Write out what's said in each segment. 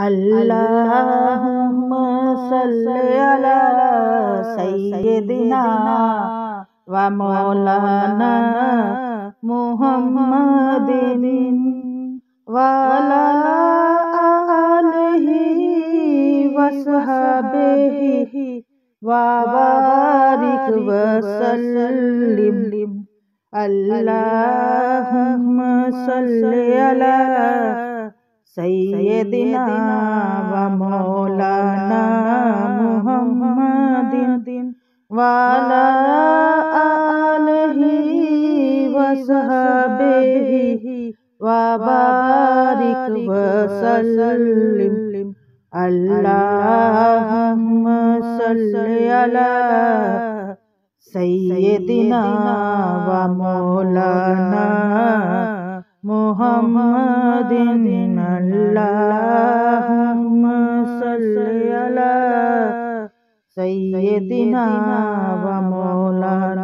اللهم صل على سيدنا ومولانا محمد وعلى آله وصحبه وبارك وسلم اللهم صل على सैदिना व मौलाना मुहम्मदिन वाला आलही व सहबेही व बारिक व सल्लिम अल्लाहुम्मा सल्लि अला सैदिना व मौलाना मुहम्मदिन अल्लाहुम्मा सल्ली अला सुबह बखैर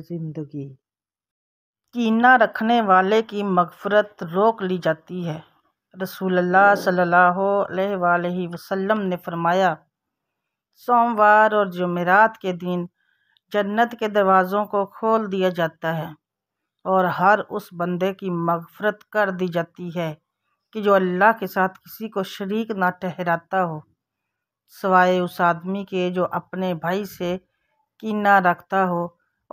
ज़िंदगी कीना रखने वाले की मगफरत रोक ली जाती है रसूलुल्लाह सल्लल्लाहु अलैहि ने फरमाया सोमवार और जुमेरात के दिन जन्नत के दरवाज़ों को खोल दिया जाता है और हर उस बंदे की मगफ़रत कर दी जाती है कि जो अल्लाह के साथ किसी को शरीक ना ठहराता हो सवाए उस आदमी के जो अपने भाई से कीना रखता हो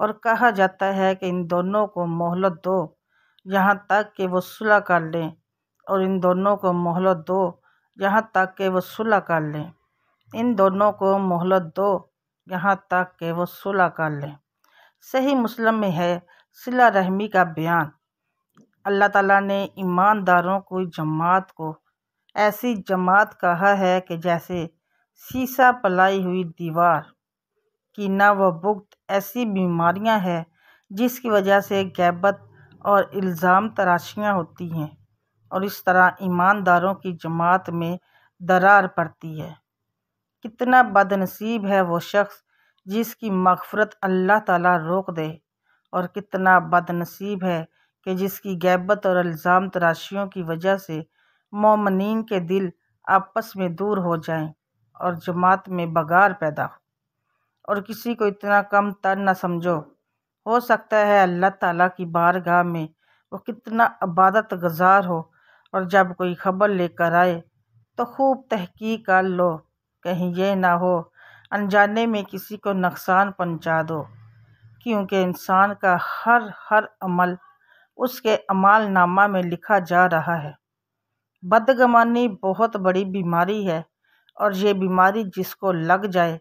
और कहा जाता है कि इन दोनों को मोहलत दो यहाँ तक कि वो सुलह कर लें और इन दोनों को मोहलत दो यहाँ तक कि वो सुलह कर लें इन दोनों को मोहलत दो यहाँ तक कि वो सुलह कर लें सही मुस्लिम में है सिला रहमी का बयान अल्लाह ताला ने ईमानदारों की जमात को ऐसी जमात कहा है कि जैसे शीशा पलाई हुई दीवार की ना व बुक्त ऐसी बीमारियां हैं जिसकी वजह से गैबत और इल्ज़ाम तराशियाँ होती हैं और इस तरह ईमानदारों की जमात में दरार पड़ती है कितना बदनसीब है वो शख्स जिसकी मगफ़रत अल्लाह ताला रोक दे और कितना बदनसीब है कि जिसकी गैबत और अल्ज़ाम तराशियों की वजह से मोमिन के दिल आपस में दूर हो जाएं और जमात में बगार पैदा हो और किसी को इतना कम तर ना समझो हो सकता है अल्लाह ताला की बारगाह में वो कितना इबादत गुजार हो और जब कोई खबर लेकर आए तो खूब तहकीक कर लो कहीं ये ना हो अनजाने में किसी को नुकसान पहुँचा दो क्योंकि इंसान का हर हर अमल उसके अमाल नामा में लिखा जा रहा है बदगमानी बहुत बड़ी बीमारी है और ये बीमारी जिसको लग जाए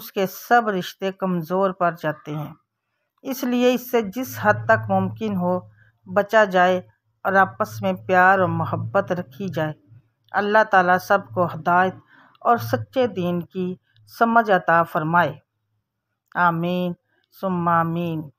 उसके सब रिश्ते कमज़ोर पड़ जाते हैं इसलिए इससे जिस हद तक मुमकिन हो बचा जाए और आपस में प्यार और मोहब्बत रखी जाए अल्लाह ताला सबको हदायत और सच्चे दीन की समझ अता फ़रमाए आमीन सुम्मा आमीन